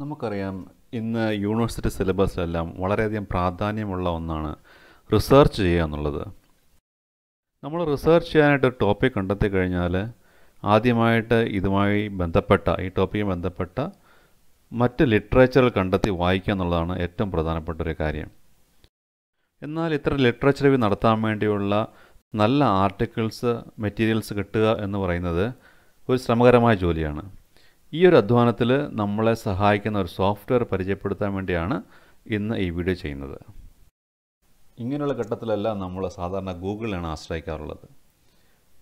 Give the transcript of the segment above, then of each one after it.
നമുക്കറിയാം ഇന്ന് യൂണിവേഴ്സിറ്റി സിലബസിലെല്ലാം വളരെയധികം പ്രാധാന്യമുള്ള ഒന്നാണ് റിസർച്ച് ചെയ്യുക എന്നുള്ളത് നമ്മൾ റിസർച്ച് ചെയ്യാനായിട്ട് ഒരു ടോപ്പിക് കണ്ടെത്തി കഴിഞ്ഞാൽ ആദ്യമായിട്ട് ഇതുമായി ബന്ധപ്പെട്ട ഈ ടോപ്പിക്കുമായി ബന്ധപ്പെട്ട മറ്റ് ലിറ്ററേച്ചറിൽ കണ്ടെത്തി വായിക്കുക എന്നുള്ളതാണ് ഏറ്റവും പ്രധാനപ്പെട്ട ഒരു കാര്യം എന്നാൽ ഇത്ര ലിറ്ററേച്ചർ റിവ്യൂ നടത്താൻ വേണ്ടിയുള്ള നല്ല ആർട്ടിക്കിൾസ് മെറ്റീരിയൽസ് കിട്ടുക എന്ന് പറയുന്നത് ഒരു ശ്രമകരമായ ജോലിയാണ് ഈ ഒരു അധ്വാനത്തിൽ നമ്മളെ സഹായിക്കുന്ന ഒരു സോഫ്റ്റ്വെയർ പരിചയപ്പെടുത്താൻ വേണ്ടിയാണ് ഇന്ന് ഈ വീഡിയോ ചെയ്യുന്നത് ഇങ്ങനെയുള്ള ഘട്ടത്തിലെല്ലാം നമ്മൾ സാധാരണ ഗൂഗിളിനാണ് ആശ്രയിക്കാറുള്ളത്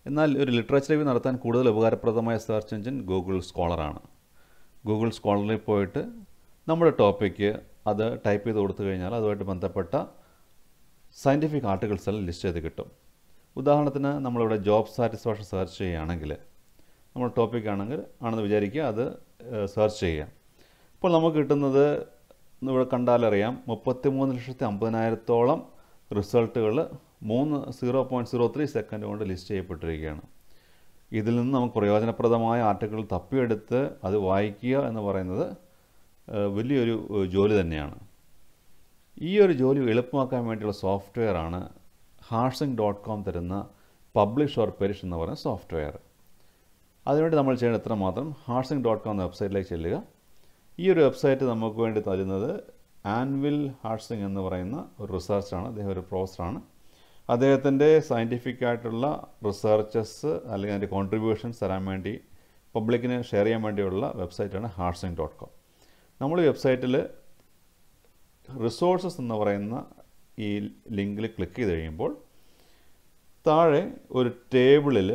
എന്നാൽ ഒരു ലിറ്ററേച്ചർ റിവ്യൂ നടത്താൻ കൂടുതൽ ഉപകാരപ്രദമായ സെർച്ച് എഞ്ചിൻ ഗൂഗിൾ സ്കോളറാണ് ഗൂഗിൾ സ്കോളറിൽ പോയിട്ട് നമ്മുടെ ടോപ്പിക്ക് അത് ടൈപ്പ് ചെയ്ത് കൊടുത്തു കഴിഞ്ഞാൽ അതുമായിട്ട് ബന്ധപ്പെട്ട സയൻറ്റിഫിക് ആർട്ടിക്കിൾസ് എല്ലാം ലിസ്റ്റ് ചെയ്ത് കിട്ടും ഉദാഹരണത്തിന് നമ്മളിവിടെ ജോബ് സാറ്റിസ്ഫാക്ഷൻ സെർച്ച് ചെയ്യുകയാണെങ്കിൽ നമ്മൾ ടോപ്പിക് ആണെങ്കിൽ ആണെന്ന് വിചാരിക്കുക അത് സെർച്ച് ചെയ്യാം അപ്പോൾ നമുക്ക് കിട്ടുന്നത് ഇവിടെ കണ്ടാലറിയാം മുപ്പത്തി മൂന്ന് ലക്ഷത്തി അമ്പതിനായിരത്തോളം റിസൾട്ടുകൾ മൂന്ന് zero point zero three second കൊണ്ട് ലിസ്റ്റ് ചെയ്യപ്പെട്ടിരിക്കുകയാണ് ഇതിൽ നിന്ന് നമുക്ക് പ്രയോജനപ്രദമായ ആർട്ടിക്കിൾ തപ്പിയെടുത്ത് അത് വായിക്കുക എന്ന് പറയുന്നത് വലിയൊരു ജോലി തന്നെയാണ് ഈ ഒരു ജോലി എളുപ്പമാക്കാൻ വേണ്ടിയുള്ള സോഫ്റ്റ്വെയറാണ് ഹാർസിംഗ് ഡോട്ട് കോം തരുന്ന പബ്ലിഷ് ഓർ പെരിഷ് എന്ന് പറയുന്ന സോഫ്റ്റ്വെയർ അതിനുവേണ്ടി നമ്മൾ ചെയ്യേണ്ട എത്ര മാത്രം ഹാർസിംഗ് ഡോട്ട് കോം എന്ന വെബ്സൈറ്റിലേക്ക് ചെല്ലുക ഈ ഒരു വെബ്സൈറ്റ് നമുക്ക് വേണ്ടി തരുന്നത് ആൻവിൽ ഹാർസിംഗ് എന്ന് പറയുന്ന ഒരു റിസർച്ചാണ് അദ്ദേഹം ഒരു പ്രൊഫസറാണ് അദ്ദേഹത്തിൻ്റെ സയൻറ്റിഫിക് ആയിട്ടുള്ള റിസർച്ചസ് അല്ലെങ്കിൽ അതിൻ്റെ കോൺട്രിബ്യൂഷൻസ് തരാൻ വേണ്ടി പബ്ലിക്കിന് ഷെയർ ചെയ്യാൻ വേണ്ടിയുള്ള വെബ്സൈറ്റാണ് ഹാർസിംഗ് ഡോട്ട് കോം നമ്മൾ ഈ വെബ്സൈറ്റിൽ റിസോഴ്സസ് എന്ന് പറയുന്ന ഈ ലിങ്കിൽ ക്ലിക്ക് ചെയ്ത് കഴിയുമ്പോൾ താഴെ ഒരു ടേബിളിൽ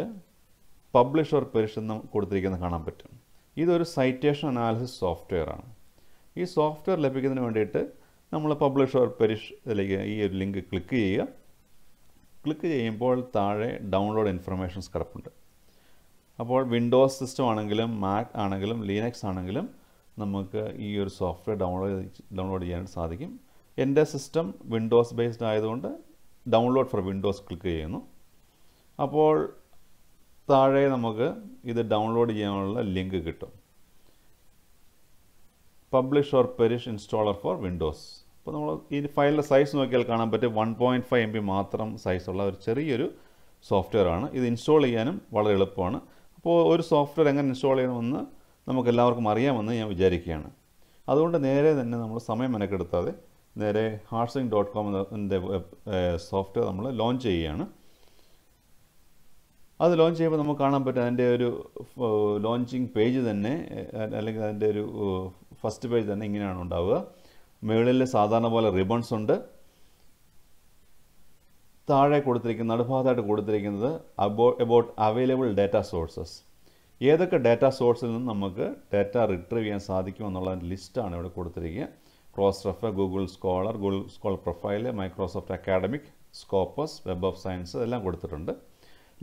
പബ്ലിഷ് ഓർ പെരിഷ് എന്ന് കൊടുത്തിരിക്കുന്നത് കാണാൻ പറ്റും ഇതൊരു സൈറ്റേഷൻ അനാലിസിസ് സോഫ്റ്റ്വെയർ ആണ് ഈ സോഫ്റ്റ്വെയർ ലഭിക്കുന്നതിന് വേണ്ടിയിട്ട് നമ്മൾ പബ്ലിഷ് ഓർ പെരിഷ് ഇതിലേക്ക് ഈ ഒരു ലിങ്ക് ക്ലിക്ക് ചെയ്യുക ക്ലിക്ക് ചെയ്യുമ്പോൾ താഴെ ഡൗൺലോഡ് ഇൻഫർമേഷൻസ് കിടപ്പുണ്ട് അപ്പോൾ വിൻഡോസ് സിസ്റ്റം ആണെങ്കിലും മാക് ആണെങ്കിലും ലീനക്സ് ആണെങ്കിലും നമുക്ക് ഈ ഒരു സോഫ്റ്റ്വെയർ ഡൗൺലോഡ് ഡൗൺലോഡ് ചെയ്യാനായിട്ട് സാധിക്കും എൻ്റെ സിസ്റ്റം വിൻഡോസ് ബേസ്ഡ് ആയതുകൊണ്ട് ഡൗൺലോഡ് ഫോർ വിൻഡോസ് ക്ലിക്ക് ചെയ്യുന്നു അപ്പോൾ താഴെ നമുക്ക് ഇത് ഡൗൺലോഡ് ചെയ്യാനുള്ള ലിങ്ക് കിട്ടും publish or perish installer for Windows അപ്പോൾ നമ്മൾ ഈ ഫയലിൻ്റെ സൈസ് നോക്കിയാൽ കാണാൻ പറ്റും one point five M B മാത്രം സൈസുള്ള ഒരു ചെറിയൊരു സോഫ്റ്റ്വെയർ ആണ് ഇത് ഇൻസ്റ്റാൾ ചെയ്യാനും വളരെ എളുപ്പമാണ് അപ്പോൾ ഒരു സോഫ്റ്റ്വെയർ എങ്ങനെ ഇൻസ്റ്റാൾ ചെയ്യണമെന്ന് നമുക്ക് എല്ലാവർക്കും അറിയാമെന്ന് ഞാൻ വിചാരിക്കുകയാണ് അതുകൊണ്ട് നേരെ തന്നെ നമ്മൾ സമയം മെനക്കെടുത്താതെ നേരെ ഹാർസിംഗ് ഡോട്ട് കോമിൻ്റെ സോഫ്റ്റ്വെയർ നമ്മൾ ലോഞ്ച് ചെയ്യുകയാണ് അത് ലോഞ്ച് ചെയ്യുമ്പോൾ നമുക്ക് കാണാൻ പറ്റും അതിൻ്റെ ഒരു ലോഞ്ചിങ് പേജ് തന്നെ അല്ലെങ്കിൽ അതിൻ്റെ ഒരു ഫസ്റ്റ് പേജ് തന്നെ ഇങ്ങനെയാണ് ഉണ്ടാവുക മുകളിൽ സാധാരണ പോലെ റിബൺസ് ഉണ്ട് താഴെ കൊടുത്തിരിക്കുന്ന നടുഭാഗത്തായിട്ട് കൊടുത്തിരിക്കുന്നത് അബോ അബൌട്ട് അവൈലബിൾ ഡാറ്റ സോഴ്സസ് ഏതൊക്കെ ഡാറ്റ സോഴ്സിൽ നിന്ന് നമുക്ക് ഡാറ്റ റിട്രീവ് ചെയ്യാൻ സാധിക്കും എന്നുള്ള ലിസ്റ്റാണ് ഇവിടെ കൊടുത്തിരിക്കുക Crossref Google Scholar Google Scholar profile Microsoft Academic Scopus Web of Science എല്ലാം കൊടുത്തിട്ടുണ്ട്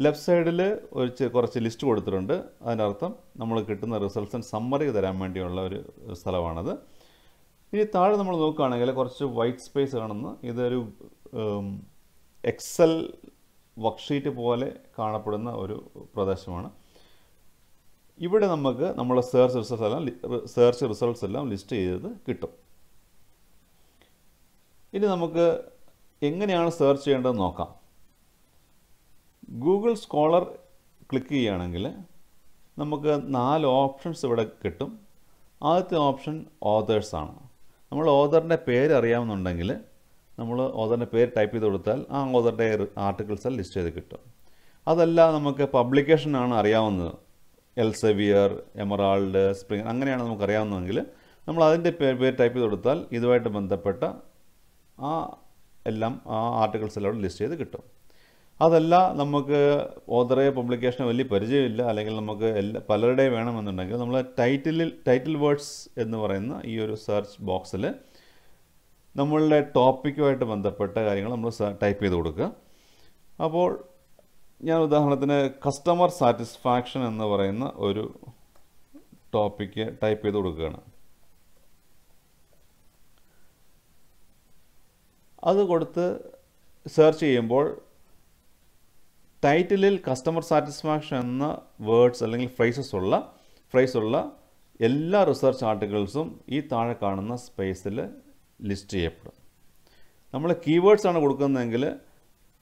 ലെഫ്റ്റ് സൈഡിൽ ഒരു കുറച്ച് ലിസ്റ്റ് കൊടുത്തിട്ടുണ്ട് അതിനർത്ഥം നമ്മൾ കിട്ടുന്ന റിസൾട്ട്സിന് സമ്മറി തരാൻ വേണ്ടിയുള്ള ഒരു സ്ഥലമാണത് ഇനി താഴെ നമ്മൾ നോക്കുകയാണെങ്കിൽ കുറച്ച് വൈറ്റ് സ്പേസ് കാണുന്നു ഇതൊരു എക്സൽ വർക്ക്ഷീറ്റ് പോലെ കാണപ്പെടുന്ന ഒരു പ്രദേശമാണ് ഇവിടെ നമുക്ക് നമ്മുടെ സെർച്ച് റിസൾട്ട്സ് എല്ലാം സെർച്ച് റിസൾട്ട്സ് എല്ലാം ലിസ്റ്റ് ചെയ്തത് കിട്ടും ഇനി നമുക്ക് എങ്ങനെയാണ് സെർച്ച് ചെയ്യേണ്ടതെന്ന് നോക്കാം ഗൂഗിൾ സ്കോളർ ക്ലിക്ക് ചെയ്യുകയാണെങ്കിൽ നമുക്ക് നാല് ഓപ്ഷൻസ് ഇവിടെ കിട്ടും ആദ്യത്തെ ഓപ്ഷൻ ഓതേഴ്സാണ് നമ്മൾ ഓതറിൻ്റെ പേര് അറിയാമെന്നുണ്ടെങ്കിൽ നമ്മൾ ഓതറിൻ്റെ പേര് ടൈപ്പ് ചെയ്ത് കൊടുത്താൽ ആ ഓതറിൻ്റെ ആർട്ടിക്കിൾസ് ലിസ്റ്റ് ചെയ്ത് കിട്ടും അതല്ല നമുക്ക് പബ്ലിക്കേഷനാണ് അറിയാവുന്നത് എൽസെവിയർ എമറാൾഡ് സ്പ്രിംഗ് അങ്ങനെയാണ് അറിയാവുന്നതെങ്കിൽ നമ്മൾ അതിൻ്റെ പേര് പേര് ടൈപ്പ് ചെയ്ത് കൊടുത്താൽ ഇതുമായിട്ട് ബന്ധപ്പെട്ട ആ എല്ലാം ആ ആർട്ടിക്കിൾസ് എല്ലാം ലിസ്റ്റ് ചെയ്ത് കിട്ടും അതല്ല നമുക്ക് ഓതറേ പബ്ലിക്കേഷന് വലിയ പരിചയമില്ല അല്ലെങ്കിൽ നമുക്ക് എല്ലാ പലരുടെയും വേണമെന്നുണ്ടെങ്കിൽ നമ്മൾ ടൈറ്റിലിൽ ടൈറ്റിൽ വേർഡ്സ് എന്ന് പറയുന്ന ഈ ഒരു സെർച്ച് ബോക്സിൽ നമ്മളുടെ ടോപ്പിക്കുമായിട്ട് ബന്ധപ്പെട്ട കാര്യങ്ങൾ നമ്മൾ ടൈപ്പ് ചെയ്ത് കൊടുക്കുക അപ്പോൾ ഞാൻ ഉദാഹരണത്തിന് കസ്റ്റമർ സാറ്റിസ്ഫാക്ഷൻ എന്ന് പറയുന്ന ഒരു ടോപ്പിക്ക് ടൈപ്പ് ചെയ്ത് കൊടുക്കുകയാണ് അത് കൊടുത്ത് സെർച്ച് ചെയ്യുമ്പോൾ ടൈറ്റിലിൽ കസ്റ്റമർ സാറ്റിസ്ഫാക്ഷൻ എന്ന വേർഡ്സ് അല്ലെങ്കിൽ ഫ്രൈസസ് ഉള്ള ഫ്രൈസ് ഉള്ള എല്ലാ റിസർച്ച് ആർട്ടിക്കിൾസും ഈ താഴെ കാണുന്ന സ്പേസിൽ ലിസ്റ്റ് ചെയ്യപ്പെടും നമ്മൾ കീവേഡ്സ് ആണ് കൊടുക്കുന്നതെങ്കിൽ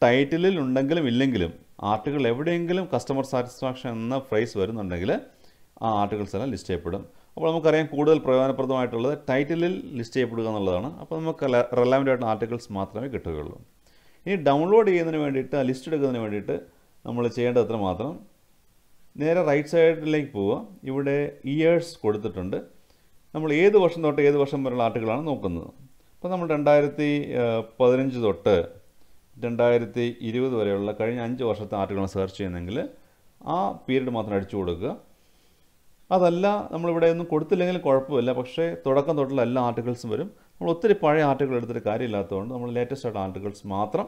ടൈറ്റിലിൽ ഉണ്ടെങ്കിലും ഇല്ലെങ്കിലും ആർട്ടിക്കിൾ എവിടെയെങ്കിലും കസ്റ്റമർ സാറ്റിസ്ഫാക്ഷൻ എന്ന ഫ്രൈസ് വരുന്നുണ്ടെങ്കിൽ ആ ആർട്ടിക്കിൾസ് എല്ലാം ലിസ്റ്റ് ചെയ്യപ്പെടും അപ്പോൾ നമുക്കറിയാം കൂടുതൽ പ്രയോജനപ്രദമായിട്ടുള്ളത് ടൈറ്റിലിൽ ലിസ്റ്റ് ചെയ്യപ്പെടുക എന്നുള്ളതാണ് അപ്പോൾ നമുക്ക് റെലവൻ്റ് ആയിട്ടുള്ള ആർട്ടിക്കിൾസ് മാത്രമേ കിട്ടുകയുള്ളൂ ഇനി ഡൗൺലോഡ് ചെയ്യുന്നതിന് വേണ്ടിയിട്ട് ലിസ്റ്റ് എടുക്കുന്നതിന് വേണ്ടിയിട്ട് നമ്മൾ ചെയ്യേണ്ടത് അത്ര മാത്രം നേരെ റൈറ്റ് സൈഡിലേക്ക് പോവുക ഇവിടെ ഇയേഴ്സ് കൊടുത്തിട്ടുണ്ട് നമ്മൾ ഏത് വർഷം തൊട്ട് ഏത് വർഷം വരെയുള്ള ആർട്ടിക്കിളാണ് നോക്കുന്നത് അപ്പോൾ നമ്മൾ രണ്ടായിരത്തി പതിനഞ്ച് തൊട്ട് രണ്ടായിരത്തി ഇരുപത് വരെയുള്ള കഴിഞ്ഞ അഞ്ച് വർഷത്തെ ആർട്ടിക്കിളാണ് സെർച്ച് ചെയ്യുന്നെങ്കിൽ ആ പീരീഡ് മാത്രം അടിച്ചു കൊടുക്കുക അതല്ല നമ്മളിവിടെ ഒന്നും കൊടുത്തില്ലെങ്കിലും കുഴപ്പമില്ല പക്ഷേ തുടക്കം തൊട്ടുള്ള എല്ലാ ആർട്ടിക്കിൾസും വരും നമ്മൾ ഒത്തിരി പഴയ ആർട്ടിക്കിൾ എടുത്തിട്ട് കാര്യമില്ലാത്തതുകൊണ്ട് നമ്മൾ ലേറ്റസ്റ്റ് ആയിട്ട് ആർട്ടിക്കിൾസ് മാത്രം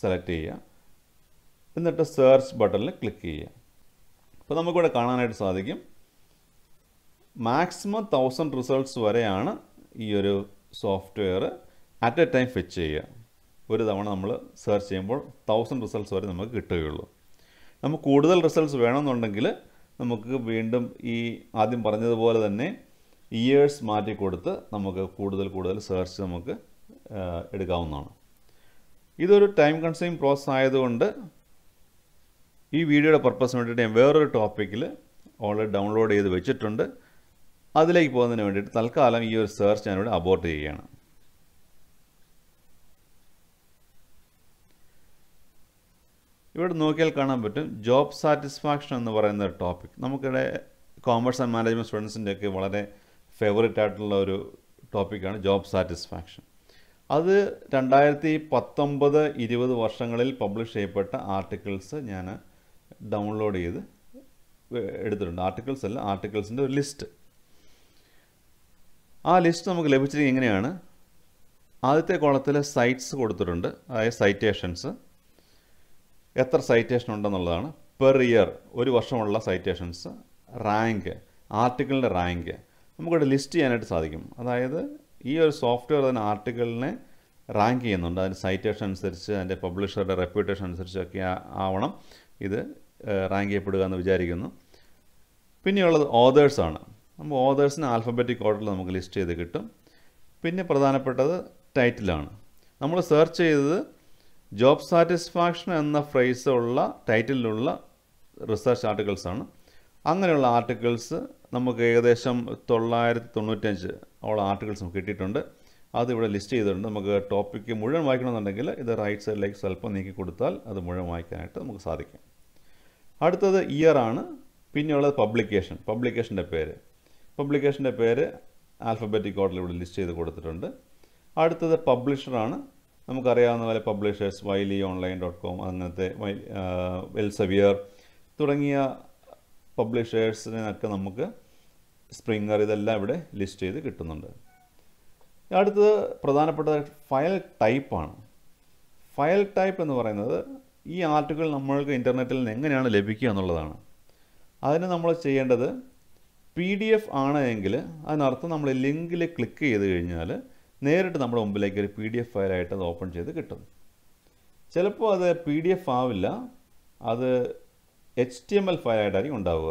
സെലക്ട് ചെയ്യുക എന്നിട്ട് സെർച്ച് ബട്ടണിൽ ക്ലിക്ക് ചെയ്യുക അപ്പോൾ നമുക്കിവിടെ കാണാനായിട്ട് സാധിക്കും മാക്സിമം തൗസൻഡ് റിസൾട്ട്സ് വരെയാണ് ഈ ഒരു software at a time fetch ചെയ്യുക ഒരു തവണ നമ്മൾ സെർച്ച് ചെയ്യുമ്പോൾ തൗസൻഡ് റിസൾട്ട്സ് വരെ നമുക്ക് കിട്ടുകയുള്ളൂ നമുക്ക് കൂടുതൽ റിസൾട്ട്സ് വേണമെന്നുണ്ടെങ്കിൽ നമുക്ക് വീണ്ടും ഈ ആദ്യം പറഞ്ഞതുപോലെ തന്നെ ഇയേഴ്സ് മാറ്റി നമുക്ക് കൂടുതൽ കൂടുതൽ സെർച്ച് നമുക്ക് എടുക്കാവുന്നതാണ് ഇതൊരു ടൈം കൺസ്യൂം പ്രോസസ് ആയതുകൊണ്ട് ഈ വീഡിയോയുടെ പർപ്പസിന് വേണ്ടിയിട്ട് ഞാൻ വേറൊരു ടോപ്പിക്കിൽ ഓൾറെഡി ഡൗൺലോഡ് ചെയ്ത് വെച്ചിട്ടുണ്ട് അതിലേക്ക് പോകുന്നതിന് വേണ്ടിയിട്ട് തൽക്കാലം ഈ ഒരു സെർച്ച് ഞാനിവിടെ അബോർട്ട് ചെയ്യുകയാണ് ഇവിടെ നോക്കിയാൽ കാണാൻ പറ്റും ജോബ് സാറ്റിസ്ഫാക്ഷൻ എന്ന് പറയുന്ന ഒരു ടോപ്പിക് നമുക്കിവിടെ കോമേഴ്സ് ആൻഡ് മാനേജ്മെൻറ്റ് സ്റ്റുഡൻസിൻ്റെയൊക്കെ വളരെ ഫേവറേറ്റ് ആയിട്ടുള്ള ഒരു ടോപ്പിക്കാണ് ജോബ് സാറ്റിസ്ഫാക്ഷൻ അത് രണ്ടായിരത്തി പത്തൊമ്പത് ഇരുപത് വർഷങ്ങളിൽ പബ്ലിഷ് ചെയ്യപ്പെട്ട ആർട്ടിക്കിൾസ് ഞാൻ ഡൗൺലോഡ് ചെയ്ത് എടുത്തിട്ടുണ്ട് ആർട്ടിക്കിൾസ് അല്ല ആർട്ടിക്കിൾസിൻ്റെ ഒരു ലിസ്റ്റ് ആ ലിസ്റ്റ് നമുക്ക് ലഭിച്ചത് എങ്ങനെയാണ് ആദ്യത്തെ കോളത്തിൽ സൈറ്റ്സ് കൊടുത്തിട്ടുണ്ട് അതായത് സൈറ്റേഷൻസ് എത്ര സൈറ്റേഷൻ ഉണ്ടെന്നുള്ളതാണ് പെർ ഇയർ ഒരു വർഷമുള്ള സൈറ്റേഷൻസ് റാങ്ക് ആർട്ടിക്കിളിൻ്റെ റാങ്ക് നമുക്കിവിടെ ലിസ്റ്റ് ചെയ്യാനായിട്ട് സാധിക്കും അതായത് ഈ ഒരു സോഫ്റ്റ്വെയർ തന്നെ ആർട്ടിക്കിളിനെ റാങ്ക് ചെയ്യുന്നുണ്ട് അതിൻ്റെ സൈറ്റേഷൻ അനുസരിച്ച് അതിൻ്റെ പബ്ലിഷറുടെ റെപ്യൂട്ടേഷൻ അനുസരിച്ചൊക്കെ ആവണം ഇത് റാങ്ക് ചെയ്യപ്പെടുക എന്ന് വിചാരിക്കുന്നു പിന്നെയുള്ളത് ഓതേഴ്സാണ് നമ്മൾ ഓതേഴ്സിന് ആൽഫബറ്റിക് ഓർഡറിൽ നമുക്ക് ലിസ്റ്റ് ചെയ്ത് കിട്ടും പിന്നെ പ്രധാനപ്പെട്ടത് ടൈറ്റിലാണ് നമ്മൾ സെർച്ച് ചെയ്തത് ജോബ് സാറ്റിസ്ഫാക്ഷൻ എന്ന ഫ്രേസ് ഉള്ള ടൈറ്റിലുള്ള റിസർച്ച് ആർട്ടിക്കിൾസാണ് അങ്ങനെയുള്ള ആർട്ടിക്കിൾസ് നമുക്ക് ഏകദേശം തൊള്ളായിരത്തി തൊണ്ണൂറ്റഞ്ച് ഉള്ള ആർട്ടിക്കിൾസ് നമുക്ക് കിട്ടിയിട്ടുണ്ട് അതിവിടെ ലിസ്റ്റ് ചെയ്തിട്ടുണ്ട് നമുക്ക് ടോപ്പിക്ക് മുഴുവൻ വായിക്കണമെന്നുണ്ടെങ്കിൽ ഇത് റൈറ്റ് സൈഡിലേക്ക് സ്വല്പം നീക്കി കൊടുത്താൽ അത് മുഴുവൻ വായിക്കാനായിട്ട് നമുക്ക് സാധിക്കും അടുത്തത് ഇയർ ആണ് പിന്നെയുള്ളത് പബ്ലിക്കേഷൻ പബ്ലിക്കേഷൻ്റെ പേര് പബ്ലിക്കേഷൻ്റെ പേര് ആൽഫബറ്റിക് ഓർഡറിൽ ഇവിടെ ലിസ്റ്റ് ചെയ്ത് കൊടുത്തിട്ടുണ്ട് അടുത്തത് പബ്ലിഷറാണ് നമുക്കറിയാവുന്ന പോലെ publishers Wiley online dot com അങ്ങനത്തെ വെൽസവിയർ തുടങ്ങിയ പബ്ലിഷേഴ്സിനൊക്കെ നമുക്ക് സ്പ്രിംഗർ ഇതെല്ലാം ഇവിടെ ലിസ്റ്റ് ചെയ്ത് കിട്ടുന്നുണ്ട് അടുത്തത് പ്രധാനപ്പെട്ട ഫയൽ ടൈപ്പാണ് ഫയൽ ടൈപ്പ് എന്ന് പറയുന്നത് ഈ ആർട്ടിക്കിൾ നമ്മൾക്ക് ഇൻ്റർനെറ്റിൽ നിന്ന് എങ്ങനെയാണ് ലഭിക്കുക എന്നുള്ളതാണ് അതിന് നമ്മൾ ചെയ്യേണ്ടത് പി ഡി എഫ് ആണ് എങ്കിൽ അതിനർത്ഥം നമ്മൾ ലിങ്കിൽ ക്ലിക്ക് ചെയ്ത് കഴിഞ്ഞാൽ നേരിട്ട് നമ്മുടെ മുമ്പിലേക്ക് ഒരു പി ഡി എഫ് ഫയലായിട്ട് അത് ഓപ്പൺ ചെയ്ത് കിട്ടും ചിലപ്പോൾ അത് പി ഡി എഫ് ആവില്ല അത് എച്ച് ടി എം എൽ ഫയലായിട്ടായിരിക്കും ഉണ്ടാവുക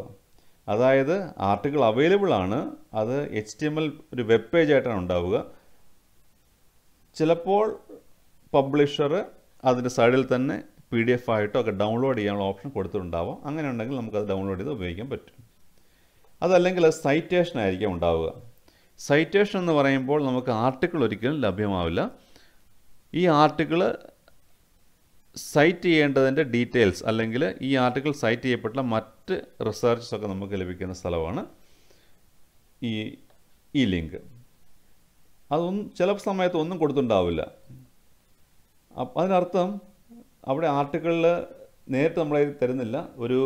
അതായത് ആർട്ടിക്കിൾ അവൈലബിൾ ആണ് അത് എച്ച് ടി എം എൽ ഒരു വെബ് പേജ് ആയിട്ടാണ് ഉണ്ടാവുക ചിലപ്പോൾ പബ്ലിഷർ അതിൻ്റെ സൈഡിൽ തന്നെ പി ഡി എഫ് ആയിട്ടോ ഒക്കെ ഡൗൺലോഡ് ചെയ്യാനുള്ള ഓപ്ഷൻ കൊടുത്തിട്ടുണ്ടാവാം അങ്ങനെ ഉണ്ടെങ്കിൽ നമുക്കത് ഡൗൺലോഡ് ചെയ്ത് ഉപയോഗിക്കാൻ പറ്റും അതല്ലെങ്കിൽ സൈറ്റേഷൻ ആയിരിക്കും ഉണ്ടാവുക സൈറ്റേഷൻ എന്ന് പറയുമ്പോൾ നമുക്ക് ആർട്ടിക്കിൾ ഒരിക്കലും ലഭ്യമാവില്ല ഈ ആർട്ടിക്കിൾ സൈറ്റ് ചെയ്യേണ്ടതിൻ്റെ ഡീറ്റെയിൽസ് അല്ലെങ്കിൽ ഈ ആർട്ടിക്കിൾ സൈറ്റ് ചെയ്യപ്പെട്ട മറ്റ് റിസർച്ചസൊക്കെ നമുക്ക് ലഭിക്കുന്ന സ്ഥലമാണ് ഈ ഈ ലിങ്ക് അതൊന്നും ചില സമയത്ത് ഒന്നും കൊടുത്തിട്ടുണ്ടാവില്ല അതിനർത്ഥം അവിടെ ആർട്ടിക്കിളിൽ നേരിട്ട് നമ്മളെ തരുന്നില്ല ഒരു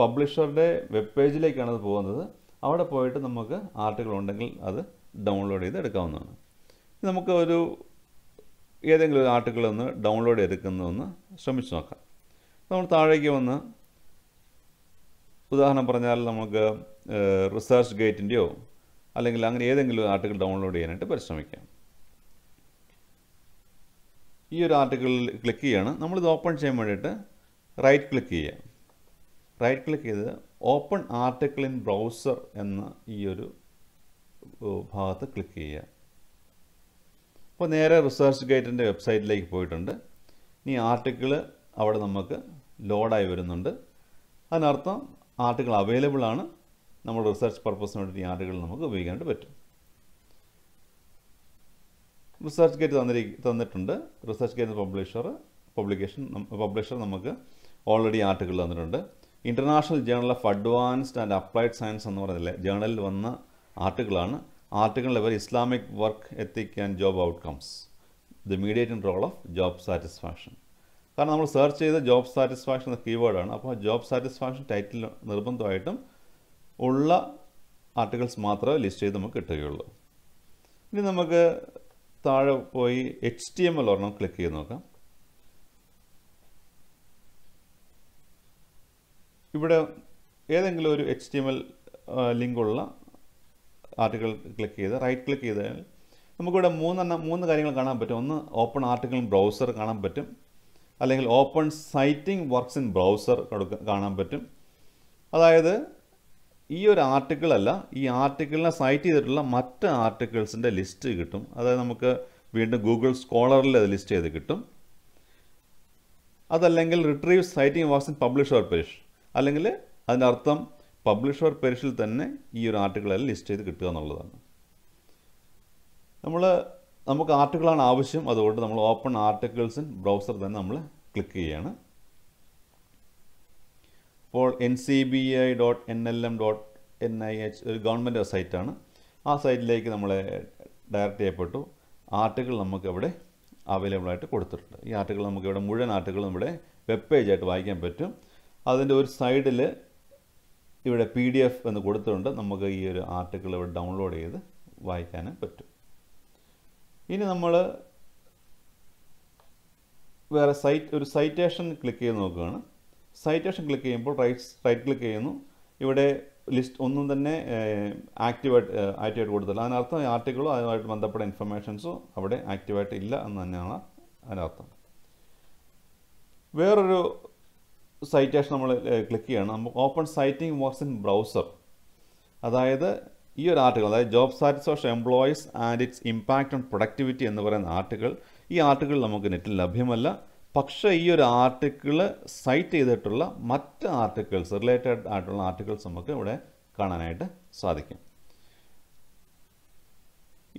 പബ്ലിഷറുടെ വെബ് പേജിലേക്കാണ് അത് പോകുന്നത് അവിടെ പോയിട്ട് നമുക്ക് ആർട്ടിക്കിൾ ഉണ്ടെങ്കിൽ അത് ഡൗൺലോഡ് ചെയ്ത് എടുക്കാവുന്നതാണ് നമുക്ക് ഒരു ഏതെങ്കിലും ഒരു ആർട്ടിക്കിൾ ഒന്ന് ഡൗൺലോഡ് എടുക്കുന്നതൊന്ന് ശ്രമിച്ചു നോക്കാം നമ്മൾ താഴേക്ക് വന്ന് ഉദാഹരണം പറഞ്ഞാൽ നമുക്ക് റിസർച്ച് ഗേറ്റിൻ്റെയോ അല്ലെങ്കിൽ അങ്ങനെ ഏതെങ്കിലും ആർട്ടിക്കിൾ ഡൗൺലോഡ് ചെയ്യാനായിട്ട് പരിശ്രമിക്കാം ഈ ഒരു ആർട്ടിക്കിളിൽ ക്ലിക്ക് ചെയ്യണം നമ്മളിത് ഓപ്പൺ ചെയ്യാൻ വേണ്ടിയിട്ട് റൈറ്റ് ക്ലിക്ക് ചെയ്യുക റൈറ്റ് ക്ലിക്ക് ചെയ്ത് ഓപ്പൺ ആർട്ടിക്കിൾ ഇൻ ബ്രൗസർ എന്ന ഈ ഒരു ഭാഗത്ത് ക്ലിക്ക് ചെയ്യുക അപ്പോൾ നേരെ റിസർച്ച് ഗൈറ്റിൻ്റെ വെബ്സൈറ്റിലേക്ക് പോയിട്ടുണ്ട് ഇനി ആർട്ടിക്കിൾ അവിടെ നമുക്ക് ലോഡായി വരുന്നുണ്ട് അതിനർത്ഥം ആർട്ടിക്കിൾ അവൈലബിൾ ആണ് നമ്മൾ റിസർച്ച് പർപ്പസിന് വേണ്ടി ഈ ആർട്ടിക്കിൾ നമുക്ക് ഉപയോഗിക്കാനായിട്ട് പറ്റും റിസർച്ച് ഗേറ്റ് തന്നിരി തന്നിട്ടുണ്ട് ResearchGate publisher publication publisher നമുക്ക് ഓൾറെഡി ആർട്ടിക്കിൾ തന്നിട്ടുണ്ട് international journal of advanced and applied science എന്ന് പറയുന്നില്ലേ ജേണലിൽ വന്ന ആർട്ടിക്കിളാണ് ആർട്ടിക്കിളിൽ പേര് Islamic work ethic and job outcomes the mediating role of job satisfaction കാരണം നമ്മൾ സെർച്ച് ചെയ്ത ജോബ് സാറ്റിസ്ഫാക്ഷൻ എന്ന കീവേഡാണ് അപ്പോൾ ജോബ് സാറ്റിസ്ഫാക്ഷൻ ടൈറ്റിൽ നിർബന്ധമായിട്ടും ഉള്ള ആർട്ടിക്കിൾസ് മാത്രമേ ലിസ്റ്റ് ചെയ്ത് നമുക്ക് കിട്ടുകയുള്ളൂ ഇനി നമുക്ക് താഴെ പോയി എച്ച് ടി എം എൽ ഒരെണ്ണം ക്ലിക്ക് ചെയ്ത് നോക്കാം ഇവിടെ ഏതെങ്കിലും ഒരു എച്ച് ടി എം എൽ ലിങ്കുള്ള ആർട്ടിക്കിൾ ക്ലിക്ക് ചെയ്ത് റൈറ്റ് ക്ലിക്ക് ചെയ്താൽ നമുക്കിവിടെ മൂന്നെണ്ണം മൂന്ന് കാര്യങ്ങൾ കാണാൻ പറ്റും ഒന്ന് ഓപ്പൺ ആർട്ടിക്കിൾ ബ്രൗസർ കാണാൻ പറ്റും അല്ലെങ്കിൽ open citing works in browser കാണാൻ പറ്റും അതായത് ഈ ഒരു ആർട്ടിക്കിൾ അല്ല ഈ ആർട്ടിക്കിളിനെ സൈറ്റ് ചെയ്തിട്ടുള്ള മറ്റ് ആർട്ടിക്കിൾസിൻ്റെ ലിസ്റ്റ് കിട്ടും അതായത് നമുക്ക് വീണ്ടും ഗൂഗിൾ സ്കോളറിൽ അത് ലിസ്റ്റ് ചെയ്ത് കിട്ടും അതല്ലെങ്കിൽ retrieve citing works in publish or perish അല്ലെങ്കിൽ അതിൻ്റെ അർത്ഥം പബ്ലിഷർ പെരിഷിൽ തന്നെ ഈ ഒരു ആർട്ടിക്കിളെല്ലാം ലിസ്റ്റ് ചെയ്ത് കിട്ടുക എന്നുള്ളതാണ് നമ്മൾ നമുക്ക് ആർട്ടിക്കിളാണ് ആവശ്യം അതുകൊണ്ട് നമ്മൾ ഓപ്പൺ ആർട്ടിക്കിൾസ് ഇൻ ബ്രൗസർ തന്നെ നമ്മൾ ക്ലിക്ക് ചെയ്യുകയാണ് അപ്പോൾ N C B I dot N L M dot N I H ഒരു ഗവൺമെൻറ് സൈറ്റാണ് ആ സൈറ്റിലേക്ക് നമ്മളെ ഡയറക്റ്റ് ചെയ്യപ്പെട്ടു ആർട്ടിക്കിൾ നമുക്കിവിടെ അവൈലബിളായിട്ട് ആയിട്ട് കൊടുത്തിട്ടുണ്ട് ഈ ആർട്ടിക്കിൾ നമുക്കിവിടെ മുഴുവൻ ആർട്ടിക്കിൾ നമ്മുടെ വെബ് പേജായിട്ട് വായിക്കാൻ പറ്റും അതിൻ്റെ ഒരു സൈഡിൽ ഇവിടെ പി ഡി എഫ് എന്ന് കൊടുത്തിട്ടുണ്ട് നമുക്ക് ഈ ഒരു ആർട്ടിക്കിൾ ഇവിടെ ഡൗൺലോഡ് ചെയ്ത് വായിക്കാനും പറ്റും ഇനി നമ്മൾ വേറെ സൈറ്റ് ഒരു സൈറ്റേഷൻ ക്ലിക്ക് ചെയ്ത് നോക്കുകയാണ് സൈറ്റേഷൻ ക്ലിക്ക് ചെയ്യുമ്പോൾ റൈറ്റ് റൈറ്റ് ക്ലിക്ക് ചെയ്യുന്നു ഇവിടെ ലിസ്റ്റ് ഒന്നും തന്നെ ആക്റ്റീവായിട്ട് ആക്റ്റീവായിട്ട് കൊടുത്തില്ല അതിനർത്ഥം ആർട്ടിക്കിളോ അതുമായിട്ട് ബന്ധപ്പെട്ട ഇൻഫർമേഷൻസോ അവിടെ ആക്റ്റീവായിട്ട് ഇല്ല എന്ന് തന്നെയാണ് അതിനർത്ഥം വേറൊരു സൈറ്റേഷൻ നമ്മൾ ക്ലിക്ക് ചെയ്യണം നമുക്ക് open citing works in browser അതായത് ഈ ഒരു ആർട്ടിക്കിൾ അതായത് job satisfaction employees and its impact on productivity എന്ന് പറയുന്ന ആർട്ടിക്കിൾ ഈ ആർട്ടിക്കിൾ നമുക്ക് നെറ്റിൽ ലഭ്യമല്ല പക്ഷേ ഈ ഒരു ആർട്ടിക്കിൾ സൈറ്റ് ചെയ്തിട്ടുള്ള മറ്റ് ആർട്ടിക്കിൾസ് റിലേറ്റഡ് ആയിട്ടുള്ള ആർട്ടിക്കിൾസ് നമുക്ക് ഇവിടെ കാണാനായിട്ട് സാധിക്കും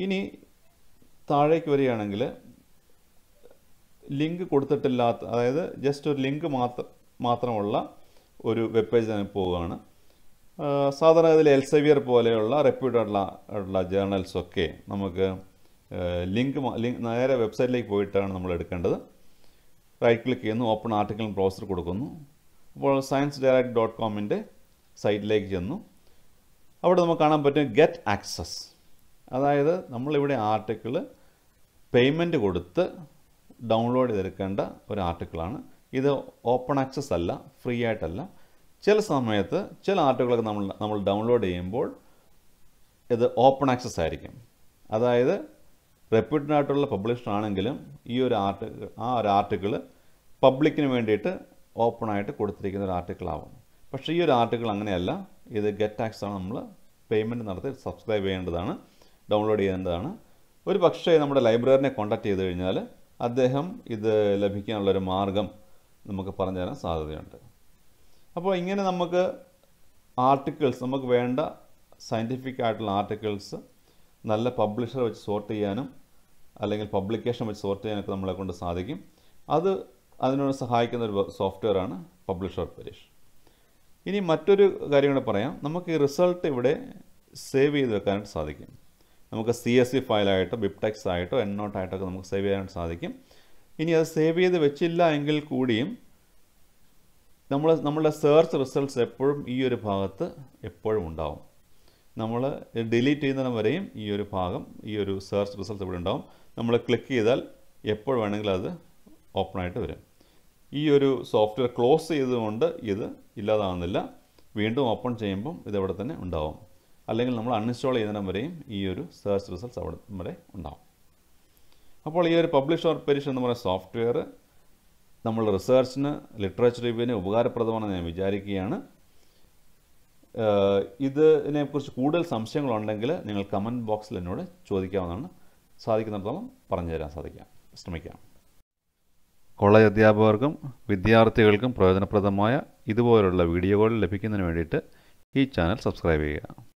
ഇനി താഴേക്ക് വരികയാണെങ്കിൽ ലിങ്ക് കൊടുത്തിട്ടില്ലാത്ത അതായത് ജസ്റ്റ് ഒരു ലിങ്ക് മാത്രം മാത്രമുള്ള ഒരു വെബ് തന്നെ പോവുകയാണ് സാധാരണ ഇതിൽ എൽസെവിയർ പോലെയുള്ള റെപ്യൂഡ് ജേർണൽസൊക്കെ നമുക്ക് ലിങ്ക് ലിങ്ക് നേരെ വെബ്സൈറ്റിലേക്ക് പോയിട്ടാണ് നമ്മൾ എടുക്കേണ്ടത് റൈറ്റ് ക്ലിക്ക് ചെയ്യുന്നു ഓപ്പൺ ആർട്ടിക്കിൾ ബ്രൗസർ കൊടുക്കുന്നു അപ്പോൾ സയൻസ് ഡയറക്റ്റ് ഡോട്ട് കോമിൻ്റെ സൈറ്റിലേക്ക് ചെന്നു അവിടെ നമുക്ക് കാണാൻ പറ്റും ഗെറ്റ് ആക്സസ് അതായത് നമ്മളിവിടെ ആർട്ടിക്കിൾ പേയ്മെൻറ്റ് കൊടുത്ത് ഡൗൺലോഡ് ചെയ്തെടുക്കേണ്ട ഒരു ആർട്ടിക്കിളാണ് ഇത് ഓപ്പൺ ആക്സസ് അല്ല ഫ്രീ ആയിട്ടല്ല ചില സമയത്ത് ചില ആർട്ടുകളൊക്കെ നമ്മൾ നമ്മൾ ഡൗൺലോഡ് ചെയ്യുമ്പോൾ ഇത് ഓപ്പൺ ആക്സസ് ആയിരിക്കും അതായത് റെപ്യൂട്ടഡ് ആയിട്ടുള്ള പബ്ലിഷർ ആണെങ്കിലും ഈ ഒരു ആർട്ട് ആ ഒരു ആർട്ടിക്കിൾ പബ്ലിക്കിന് വേണ്ടിയിട്ട് ഓപ്പൺ ആയിട്ട് കൊടുത്തിരിക്കുന്ന ഒരു ആർട്ടിക്കിളാവും പക്ഷേ ഈ ഒരു ആർട്ടിക്കിൾ അങ്ങനെയല്ല ഇത് ഗെറ്റ് ആക്സ് ആണ് നമ്മൾ പേയ്മെൻറ്റ് നടത്തി സബ്സ്ക്രൈബ് ചെയ്യേണ്ടതാണ് ഡൗൺലോഡ് ചെയ്യേണ്ടതാണ് ഒരു പക്ഷേ നമ്മുടെ ലൈബ്രറിനെ കോൺടാക്ട് ചെയ്ത് കഴിഞ്ഞാൽ അദ്ദേഹം ഇത് ലഭിക്കാനുള്ളൊരു മാർഗം നമുക്ക് പറഞ്ഞു തരാൻ സാധ്യതയുണ്ട് അപ്പോൾ ഇങ്ങനെ നമുക്ക് ആർട്ടിക്കിൾസ് നമുക്ക് വേണ്ട സയൻറ്റിഫിക് ആയിട്ടുള്ള ആർട്ടിക്കിൾസ് നല്ല പബ്ലിഷർ വെച്ച് സോർട്ട് ചെയ്യാനും അല്ലെങ്കിൽ പബ്ലിക്കേഷൻ വെച്ച് സോർട്ട് ചെയ്യാനൊക്കെ നമ്മളെ കൊണ്ട് സാധിക്കും അത് അതിനോട് സഹായിക്കുന്ന ഒരു സോഫ്റ്റ്വെയറാണ് പബ്ലിഷർ പരീക്ഷ ഇനി മറ്റൊരു കാര്യം കൂടെ പറയാം നമുക്ക് ഈ റിസൾട്ട് ഇവിടെ സേവ് ചെയ്ത് വെക്കാനായിട്ട് സാധിക്കും നമുക്ക് സി എസ് സി ഫയലായിട്ടോ ബിപ്ടെക്സ് ആയിട്ടോ എന്നോട്ടായിട്ടൊക്കെ നമുക്ക് സേവ് ചെയ്യാനായിട്ട് സാധിക്കും ഇനി അത് സേവ് ചെയ്ത് വെച്ചില്ല എങ്കിൽ കൂടിയും നമ്മൾ നമ്മളുടെ സെർച്ച് റിസൾട്ട്സ് എപ്പോഴും ഈ ഒരു ഭാഗത്ത് എപ്പോഴും ഉണ്ടാവും നമ്മൾ ഡിലീറ്റ് ചെയ്യുന്നതിന് വരെയും ഈ ഒരു ഭാഗം ഈ ഒരു സെർച്ച് റിസൾട്ട് ഇവിടെ ഉണ്ടാവും നമ്മൾ ക്ലിക്ക് ചെയ്താൽ എപ്പോൾ വേണമെങ്കിലും അത് ഓപ്പൺ ആയിട്ട് വരും ഈ ഒരു സോഫ്റ്റ്വെയർ ക്ലോസ് ചെയ്തുകൊണ്ട് ഇത് ഇല്ലാതാകുന്നില്ല വീണ്ടും ഓപ്പൺ ചെയ്യുമ്പം ഇതവിടെ തന്നെ ഉണ്ടാവും അല്ലെങ്കിൽ നമ്മൾ അൺഇൻസ്റ്റാൾ ചെയ്യുന്നിടം വരെയും ഈ ഒരു സെർച്ച് റിസൾട്ട്സ് അവിടെ വരെ ഉണ്ടാവും അപ്പോൾ ഈ ഒരു പബ്ലിഷ് ഓർ പെരിഷ് എന്ന് പറയുന്ന സോഫ്റ്റ്വെയർ നമ്മൾ റിസർച്ചിന് ലിറ്ററേച്ചർ റിവ്യൂവിന് ഉപകാരപ്രദമാണെന്ന് ഞാൻ വിചാരിക്കുകയാണ് ഇതിനെക്കുറിച്ച് കൂടുതൽ സംശയങ്ങളുണ്ടെങ്കിൽ നിങ്ങൾ കമൻറ്റ് ബോക്സിൽ എന്നോട് ചോദിക്കാവുന്നതാണ് സാധിക്കുന്നിടത്തോളം പറഞ്ഞുതരാൻ സാധിക്കാം ശ്രമിക്കാം കോളേജ് അധ്യാപകർക്കും വിദ്യാർത്ഥികൾക്കും പ്രയോജനപ്രദമായ ഇതുപോലുള്ള വീഡിയോകൾ ലഭിക്കുന്നതിന് വേണ്ടിയിട്ട് ഈ ചാനൽ സബ്സ്ക്രൈബ് ചെയ്യുക